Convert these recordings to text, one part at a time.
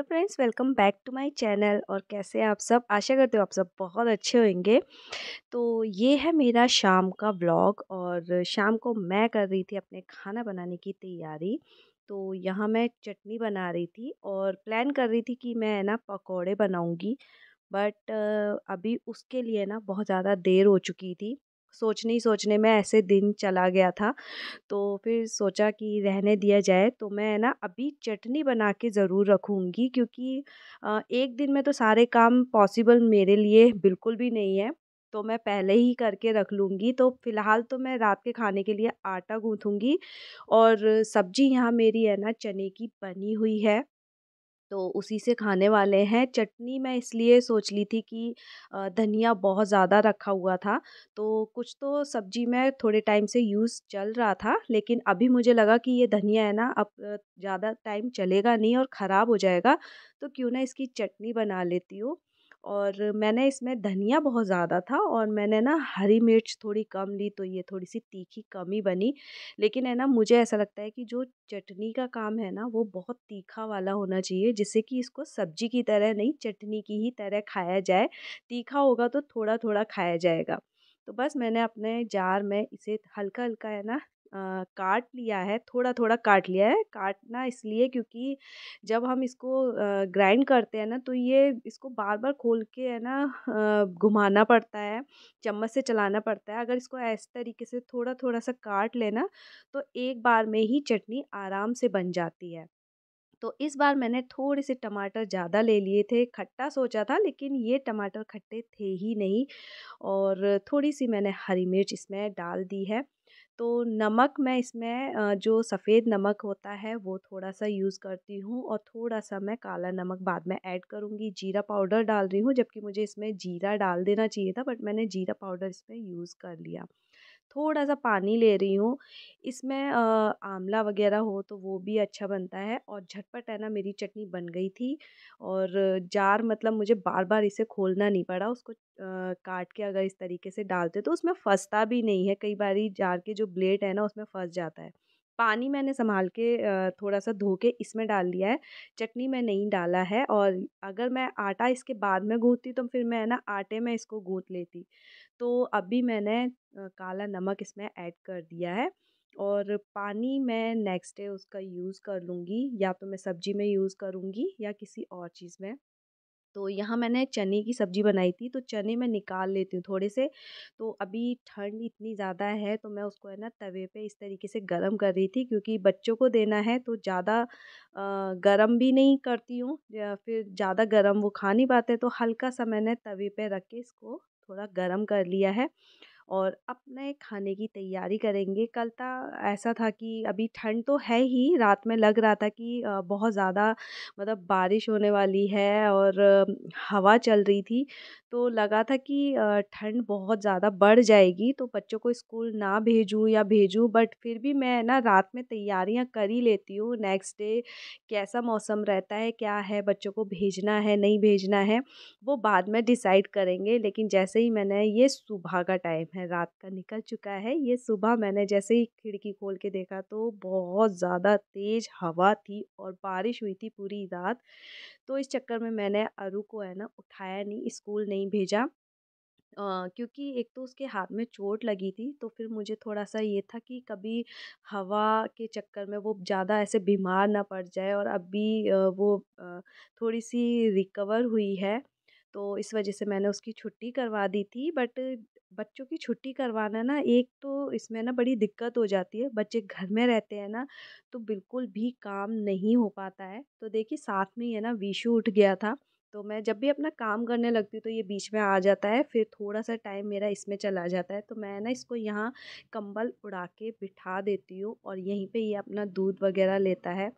hello friends welcome back to my channel और कैसे हैं आप सब आशा करते हो आप सब बहुत अच्छे होंगे तो ये है मेरा शाम का ब्लॉग और शाम को मैं कर रही थी अपने खाना बनाने की तैयारी तो यहाँ मैं चटनी बना रही थी और प्लान कर रही थी कि मैं ना पकौड़े बनाऊँगी बट अभी उसके लिए ना बहुत ज़्यादा देर हो चुकी थी सोचने ही सोचने में ऐसे दिन चला गया था तो फिर सोचा कि रहने दिया जाए तो मैं ना अभी चटनी बना के ज़रूर रखूँगी क्योंकि एक दिन में तो सारे काम पॉसिबल मेरे लिए बिल्कुल भी नहीं है तो मैं पहले ही करके रख लूँगी तो फ़िलहाल तो मैं रात के खाने के लिए आटा गूँथूँगी और सब्ज़ी यहाँ मेरी है ना चने की बनी हुई है तो उसी से खाने वाले हैं चटनी मैं इसलिए सोच ली थी कि धनिया बहुत ज़्यादा रखा हुआ था तो कुछ तो सब्जी में थोड़े टाइम से यूज़ चल रहा था लेकिन अभी मुझे लगा कि ये धनिया है ना अब ज़्यादा टाइम चलेगा नहीं और ख़राब हो जाएगा तो क्यों ना इसकी चटनी बना लेती हूँ और मैंने इसमें धनिया बहुत ज़्यादा था और मैंने ना हरी मिर्च थोड़ी कम ली तो ये थोड़ी सी तीखी कम ही बनी लेकिन है ना मुझे ऐसा लगता है कि जो चटनी का काम है ना वो बहुत तीखा वाला होना चाहिए जिससे कि इसको सब्जी की तरह नहीं चटनी की ही तरह खाया जाए तीखा होगा तो थोड़ा थोड़ा खाया जाएगा तो बस मैंने अपने जार में इसे हल्का हल्का है ना काट लिया है थोड़ा थोड़ा काट लिया है काटना इसलिए क्योंकि जब हम इसको ग्राइंड करते हैं ना तो ये इसको बार बार खोल के है ना घुमाना पड़ता है चम्मच से चलाना पड़ता है अगर इसको ऐसे तरीके से थोड़ा थोड़ा सा काट लेना तो एक बार में ही चटनी आराम से बन जाती है तो इस बार मैंने थोड़े से टमाटर ज़्यादा ले लिए थे खट्टा सोचा था लेकिन ये टमाटर खट्टे थे ही नहीं और थोड़ी सी मैंने हरी मिर्च इसमें डाल दी है तो नमक मैं इसमें जो सफ़ेद नमक होता है वो थोड़ा सा यूज़ करती हूँ और थोड़ा सा मैं काला नमक बाद में ऐड करूँगी जीरा पाउडर डाल रही हूँ जबकि मुझे इसमें जीरा डाल देना चाहिए था बट मैंने जीरा पाउडर इसमें यूज़ कर लिया थोड़ा सा पानी ले रही हूँ इसमें आंवला वगैरह हो तो वो भी अच्छा बनता है और झटपट है ना मेरी चटनी बन गई थी और जार मतलब मुझे बार बार इसे खोलना नहीं पड़ा उसको काट के अगर इस तरीके से डालते तो उसमें फंसता भी नहीं है कई बार जार के जो ब्लेड है ना उसमें फंस जाता है पानी मैंने संभाल के थोड़ा सा धो के इसमें डाल दिया है चटनी में नहीं डाला है और अगर मैं आटा इसके बाद में गूँथती तो फिर मैं ना आटे में इसको गूँथ लेती तो अभी मैंने काला नमक इसमें ऐड कर दिया है और पानी मैं नेक्स्ट डे उसका यूज़ कर लूँगी या तो मैं सब्जी में यूज़ करूँगी या किसी और चीज़ में तो यहाँ मैंने चने की सब्ज़ी बनाई थी तो चने मैं निकाल लेती हूँ थोड़े से तो अभी ठंड इतनी ज़्यादा है तो मैं उसको है ना तवे पे इस तरीके से गरम कर रही थी क्योंकि बच्चों को देना है तो ज़्यादा गरम भी नहीं करती हूँ फिर ज़्यादा गरम वो खा नहीं पाते तो हल्का सा मैंने तवे पे रख के इसको थोड़ा गरम कर लिया है और अपने खाने की तैयारी करेंगे कल था ऐसा था कि अभी ठंड तो है ही रात में लग रहा था कि बहुत ज़्यादा मतलब बारिश होने वाली है और हवा चल रही थी तो लगा था कि ठंड बहुत ज़्यादा बढ़ जाएगी तो बच्चों को स्कूल ना भेजूँ या भेजूँ बट फिर भी मैं ना रात में तैयारियाँ कर ही लेती हूँ नेक्स्ट डे कैसा मौसम रहता है क्या है बच्चों को भेजना है नहीं भेजना है वो बाद में डिसाइड करेंगे लेकिन जैसे ही मैंने ये सुबह का टाइम है है रात का निकल चुका है ये सुबह मैंने जैसे ही खिड़की खोल के देखा तो बहुत ज़्यादा तेज़ हवा थी और बारिश हुई थी पूरी रात तो इस चक्कर में मैंने अरु को है ना उठाया नहीं स्कूल नहीं भेजा Uh, क्योंकि एक तो उसके हाथ में चोट लगी थी तो फिर मुझे थोड़ा सा ये था कि कभी हवा के चक्कर में वो ज़्यादा ऐसे बीमार ना पड़ जाए और अभी वो थोड़ी सी रिकवर हुई है तो इस वजह से मैंने उसकी छुट्टी करवा दी थी बट बच्चों की छुट्टी करवाना ना एक तो इसमें ना बड़ी दिक्कत हो जाती है बच्चे घर में रहते हैं ना तो बिल्कुल भी काम नहीं हो पाता है तो देखिए साथ में ही है ना विशु उठ गया था तो मैं जब भी अपना काम करने लगती हूँ तो ये बीच में आ जाता है फिर थोड़ा सा टाइम मेरा इसमें चला जाता है तो मैं ना इसको यहाँ कंबल उड़ा के बिठा देती हूँ और यहीं पे ये अपना दूध वगैरह लेता है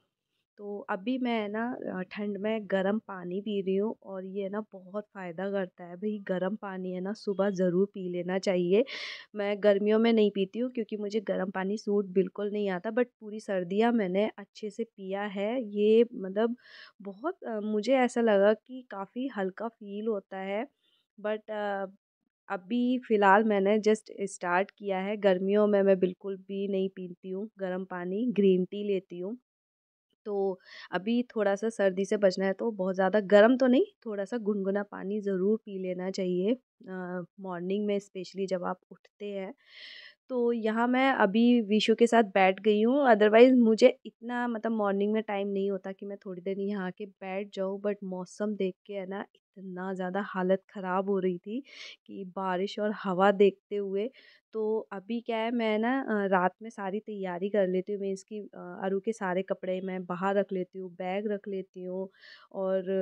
तो अभी मैं ना ठंड में गर्म पानी पी रही हूँ और ये ना बहुत फ़ायदा करता है भाई गर्म पानी है ना सुबह ज़रूर पी लेना चाहिए मैं गर्मियों में नहीं पीती हूँ क्योंकि मुझे गर्म पानी सूट बिल्कुल नहीं आता बट पूरी सर्दियाँ मैंने अच्छे से पिया है ये मतलब बहुत मुझे ऐसा लगा कि काफ़ी हल्का फील होता है बट अभी फ़िलहाल मैंने जस्ट स्टार्ट किया है गर्मियों में मैं बिल्कुल भी नहीं पीती हूँ गर्म पानी ग्रीन टी लेती हूँ तो अभी थोड़ा सा सर्दी से बचना है तो बहुत ज़्यादा गर्म तो नहीं थोड़ा सा गुनगुना पानी ज़रूर पी लेना चाहिए मॉर्निंग में स्पेशली जब आप उठते हैं तो यहाँ मैं अभी विशु के साथ बैठ गई हूँ अदरवाइज़ मुझे इतना मतलब मॉर्निंग में टाइम नहीं होता कि मैं थोड़ी देर यहाँ आके बैठ जाऊँ बट मौसम देख के है ना इतना ज़्यादा हालत ख़राब हो रही थी कि बारिश और हवा देखते हुए तो अभी क्या है मैं ना रात में सारी तैयारी कर लेती हूँ मैं इसकी अरू के सारे कपड़े मैं बाहर रख लेती हूँ बैग रख लेती हूँ और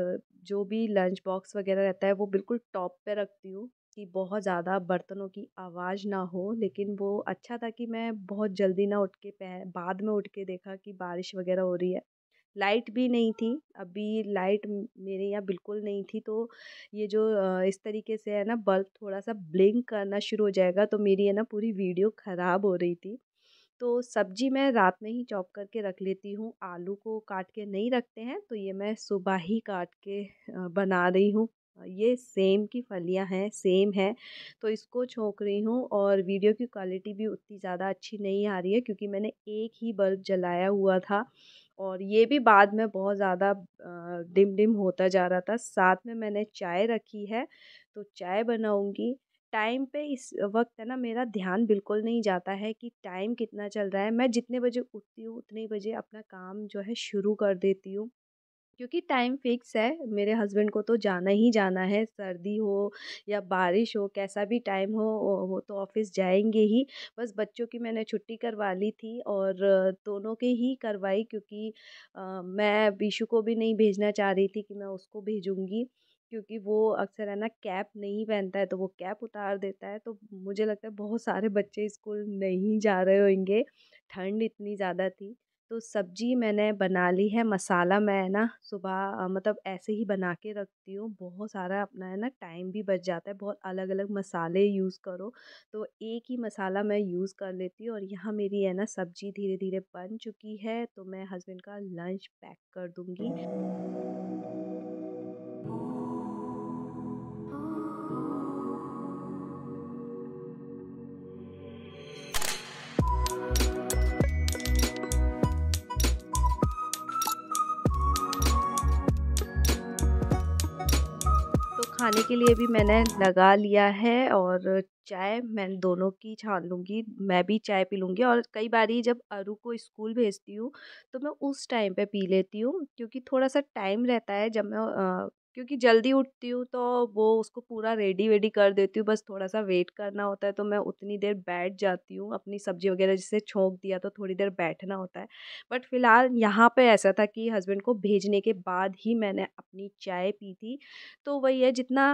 जो भी लंच बॉक्स वगैरह रहता है वो बिल्कुल टॉप पे रखती हूँ कि बहुत ज़्यादा बर्तनों की आवाज़ ना हो लेकिन वो अच्छा था कि मैं बहुत जल्दी ना उठ के पह बाद में उठ के देखा कि बारिश वगैरह हो रही है लाइट भी नहीं थी अभी लाइट मेरे यहाँ बिल्कुल नहीं थी तो ये जो इस तरीके से है ना बल्ब थोड़ा सा ब्लिंक करना शुरू हो जाएगा तो मेरी है ना पूरी वीडियो ख़राब हो रही थी तो सब्जी मैं रात में ही चॉप करके रख लेती हूँ आलू को काट के नहीं रखते हैं तो ये मैं सुबह ही काट के बना रही हूँ ये सेम की फलियां हैं सेम है तो इसको छोंक रही हूँ और वीडियो की क्वालिटी भी उतनी ज़्यादा अच्छी नहीं आ रही है क्योंकि मैंने एक ही बल्ब जलाया हुआ था और ये भी बाद में बहुत ज़्यादा डिम डिम होता जा रहा था साथ में मैंने चाय रखी है तो चाय बनाऊँगी टाइम पे इस वक्त है ना मेरा ध्यान बिल्कुल नहीं जाता है कि टाइम कितना चल रहा है मैं जितने बजे उठती हूँ उतने बजे अपना काम जो है शुरू कर देती हूँ क्योंकि टाइम फ़िक्स है मेरे हस्बैंड को तो जाना ही जाना है सर्दी हो या बारिश हो कैसा भी टाइम हो वो तो ऑफ़िस जाएंगे ही बस बच्चों की मैंने छुट्टी करवा ली थी और दोनों के ही करवाई क्योंकि आ, मैं बीशु को भी नहीं भेजना चाह रही थी कि मैं उसको भेजूँगी क्योंकि वो अक्सर है ना कैप नहीं पहनता है तो वो कैप उतार देता है तो मुझे लगता है बहुत सारे बच्चे स्कूल नहीं जा रहे होंगे ठंड इतनी ज़्यादा थी तो सब्ज़ी मैंने बना ली है मसाला मैं ना सुबह मतलब ऐसे ही बना के रखती हूँ बहुत सारा अपना है ना टाइम भी बच जाता है बहुत अलग अलग मसाले यूज़ करो तो एक ही मसाला मैं यूज़ कर लेती हूँ और यहाँ मेरी है ना सब्ज़ी धीरे धीरे बन चुकी है तो मैं हस्बैंड का लंच पैक कर दूँगी खाने के लिए भी मैंने लगा लिया है और चाय मैं दोनों की छान लूँगी मैं भी चाय पी लूँगी और कई बार ही जब अरु को स्कूल भेजती हूँ तो मैं उस टाइम पे पी लेती हूँ क्योंकि थोड़ा सा टाइम रहता है जब मैं क्योंकि जल्दी उठती हूँ तो वो उसको पूरा रेडी वेडी कर देती हूँ बस थोड़ा सा वेट करना होता है तो मैं उतनी देर बैठ जाती हूँ अपनी सब्जी वगैरह जिसे छोंक दिया तो थोड़ी देर बैठना होता है बट फिलहाल यहाँ पे ऐसा था कि हस्बैंड को भेजने के बाद ही मैंने अपनी चाय पी थी तो वही है जितना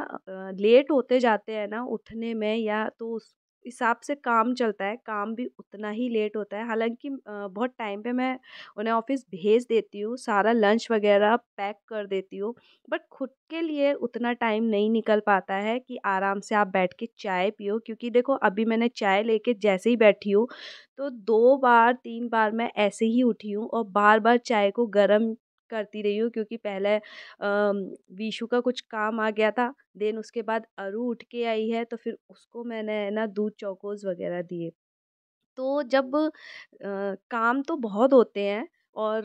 लेट होते जाते हैं ना उठने में या तो उस हिसाब से काम चलता है काम भी उतना ही लेट होता है हालांकि बहुत टाइम पे मैं उन्हें ऑफिस भेज देती हूँ सारा लंच वगैरह पैक कर देती हूँ बट खुद के लिए उतना टाइम नहीं निकल पाता है कि आराम से आप बैठ के चाय पियो क्योंकि देखो अभी मैंने चाय लेके जैसे ही बैठी हूँ तो दो बार तीन बार मैं ऐसे ही उठी हूँ और बार बार चाय को गर्म करती रही हूँ क्योंकि पहले वीशु का कुछ काम आ गया था देन उसके बाद अरु उठ के आई है तो फिर उसको मैंने ना दूध चौकोज़ वगैरह दिए तो जब काम तो बहुत होते हैं और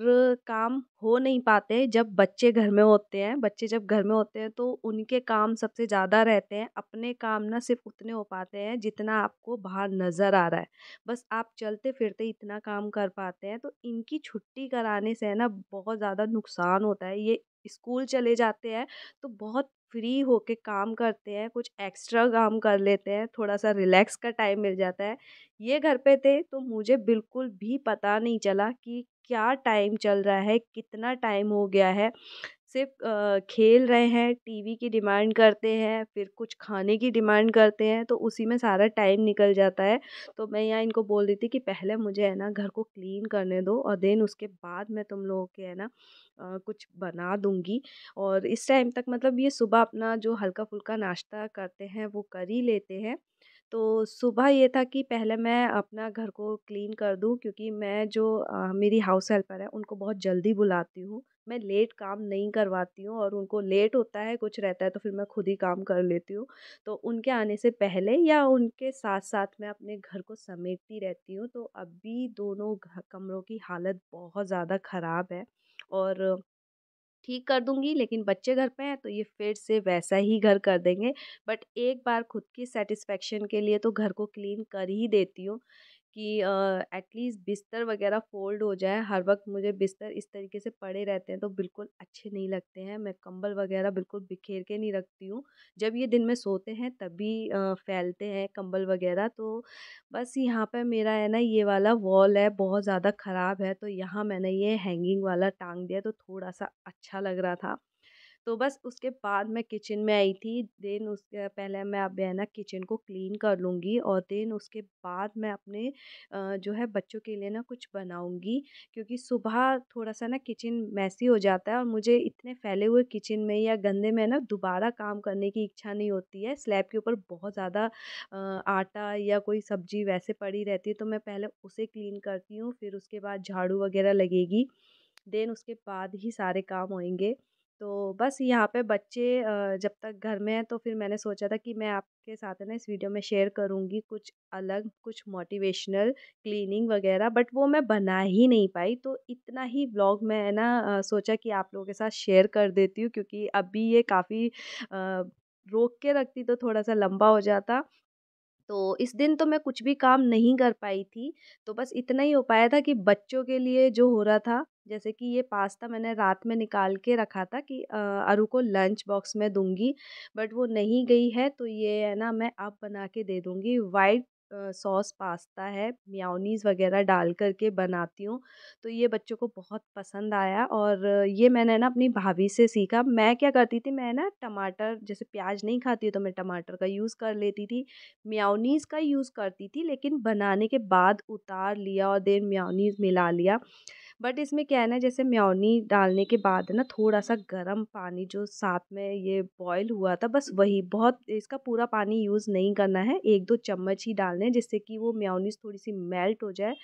काम हो नहीं पाते जब बच्चे घर में होते हैं बच्चे जब घर में होते हैं तो उनके काम सबसे ज़्यादा रहते हैं अपने काम ना सिर्फ उतने हो पाते हैं जितना आपको बाहर नज़र आ रहा है बस आप चलते फिरते इतना काम कर पाते हैं तो इनकी छुट्टी कराने से है ना बहुत ज़्यादा नुकसान होता है ये स्कूल चले जाते हैं तो बहुत फ्री होके काम करते हैं कुछ एक्स्ट्रा काम कर लेते हैं थोड़ा सा रिलैक्स का टाइम मिल जाता है ये घर पे थे तो मुझे बिल्कुल भी पता नहीं चला कि क्या टाइम चल रहा है कितना टाइम हो गया है सिर्फ खेल रहे हैं टी वी की डिमांड करते हैं फिर कुछ खाने की डिमांड करते हैं तो उसी में सारा टाइम निकल जाता है तो मैं यहाँ इनको बोल रही थी कि पहले मुझे है ना घर को क्लीन करने दो और देन उसके बाद मैं तुम लोगों के है ना कुछ बना दूँगी और इस टाइम तक मतलब ये सुबह अपना जो हल्का फुल्का नाश्ता करते हैं वो कर ही लेते हैं तो सुबह ये था कि पहले मैं अपना घर को क्लीन कर दूं क्योंकि मैं जो आ, मेरी हाउस हेल्पर है उनको बहुत जल्दी बुलाती हूँ मैं लेट काम नहीं करवाती हूँ और उनको लेट होता है कुछ रहता है तो फिर मैं खुद ही काम कर लेती हूँ तो उनके आने से पहले या उनके साथ साथ मैं अपने घर को समेटती रहती हूँ तो अभी दोनों कमरों की हालत बहुत ज़्यादा ख़राब है और ठीक कर दूँगी लेकिन बच्चे घर पे हैं तो ये फिर से वैसा ही घर कर देंगे बट एक बार खुद की सेटिस्फेक्शन के लिए तो घर को क्लीन कर ही देती हूँ कि एटलीस्ट बिस्तर वगैरह फ़ोल्ड हो जाए हर वक्त मुझे बिस्तर इस तरीके से पड़े रहते हैं तो बिल्कुल अच्छे नहीं लगते हैं मैं कंबल वगैरह बिल्कुल बिखेर के नहीं रखती हूँ जब ये दिन में सोते हैं तभी फैलते हैं कंबल वगैरह तो बस यहाँ पे मेरा है ना ये वाला वॉल है बहुत ज़्यादा ख़राब है तो यहाँ मैंने ये हैंगिंग वाला टांग दिया तो थोड़ा सा अच्छा लग रहा था तो बस उसके बाद मैं किचन में आई थी देन उसके पहले मैं अब है ना किचन को क्लीन कर लूँगी और देन उसके बाद मैं अपने जो है बच्चों के लिए ना कुछ बनाऊँगी क्योंकि सुबह थोड़ा सा ना किचन मैसी हो जाता है और मुझे इतने फैले हुए किचन में या गंदे में ना दोबारा काम करने की इच्छा नहीं होती है स्लैब के ऊपर बहुत ज़्यादा आटा या कोई सब्जी वैसे पड़ी रहती है तो मैं पहले उसे क्लीन करती हूँ फिर उसके बाद झाड़ू वगैरह लगेगी देन उसके बाद ही सारे काम होंगे तो बस यहाँ पे बच्चे जब तक घर में हैं तो फिर मैंने सोचा था कि मैं आपके साथ है ना इस वीडियो में शेयर करूँगी कुछ अलग कुछ मोटिवेशनल क्लीनिंग वगैरह बट वो मैं बना ही नहीं पाई तो इतना ही ब्लॉग मैं है ना सोचा कि आप लोगों के साथ शेयर कर देती हूँ क्योंकि अभी ये काफ़ी रोक के रखती तो थोड़ा सा लंबा हो जाता तो इस दिन तो मैं कुछ भी काम नहीं कर पाई थी तो बस इतना ही हो पाया था कि बच्चों के लिए जो हो रहा था जैसे कि ये पास्ता मैंने रात में निकाल के रखा था कि अरु को लंच बॉक्स में दूंगी बट वो नहीं गई है तो ये है ना मैं अब बना के दे दूंगी वाइट सॉस पास्ता है मेयोनीज़ वगैरह डाल कर के बनाती हूँ तो ये बच्चों को बहुत पसंद आया और ये मैंने ना अपनी भाभी से सीखा मैं क्या करती थी मैं ना टमाटर जैसे प्याज नहीं खाती हूँ तो मैं टमाटर का यूज़ कर लेती थी मेयोनीज़ का यूज़ करती थी लेकिन बनाने के बाद उतार लिया और देन मेयोनीज़ मिला लिया बट इसमें क्या है ना जैसे म्योनी डालने के बाद ना थोड़ा सा गर्म पानी जो साथ में ये बॉयल हुआ था बस वही बहुत इसका पूरा पानी यूज़ नहीं करना है एक दो चम्मच ही डालने हैं जिससे कि वो म्यौनीस थोड़ी सी मेल्ट हो जाए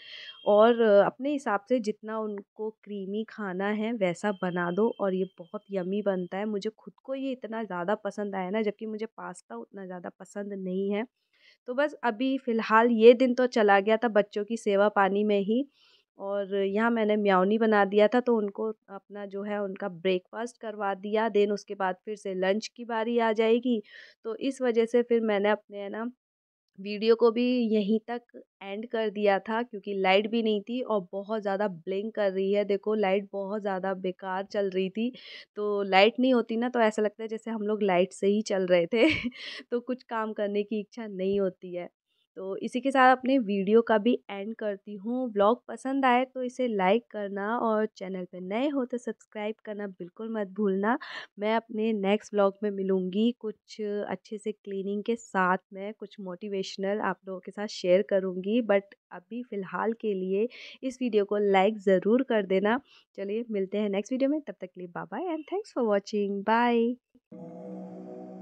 और अपने हिसाब से जितना उनको क्रीमी खाना है वैसा बना दो और ये बहुत यमी बनता है मुझे खुद को ये इतना ज़्यादा पसंद आया ना जबकि मुझे पास्ता उतना ज़्यादा पसंद नहीं है तो बस अभी फ़िलहाल ये दिन तो चला गया था बच्चों की सेवा पानी में ही और यहाँ मैंने म्याऊनी बना दिया था तो उनको अपना जो है उनका ब्रेकफ़ास्ट करवा दिया देन उसके बाद फिर से लंच की बारी आ जाएगी तो इस वजह से फिर मैंने अपने है ना वीडियो को भी यहीं तक एंड कर दिया था क्योंकि लाइट भी नहीं थी और बहुत ज़्यादा ब्लिंक कर रही है देखो लाइट बहुत ज़्यादा बेकार चल रही थी तो लाइट नहीं होती ना तो ऐसा लगता है जैसे हम लोग लाइट से ही चल रहे थे तो कुछ काम करने की इच्छा नहीं होती है तो इसी के साथ अपने वीडियो का भी एंड करती हूँ ब्लॉग पसंद आए तो इसे लाइक करना और चैनल पर नए हो तो सब्सक्राइब करना बिल्कुल मत भूलना मैं अपने नेक्स्ट ब्लॉग में मिलूँगी कुछ अच्छे से क्लीनिंग के साथ मैं कुछ मोटिवेशनल आप लोगों के साथ शेयर करूँगी बट अभी फ़िलहाल के लिए इस वीडियो को लाइक ज़रूर कर देना चलिए मिलते हैं नेक्स्ट वीडियो में तब तक के लिए bye and thanks for watching bye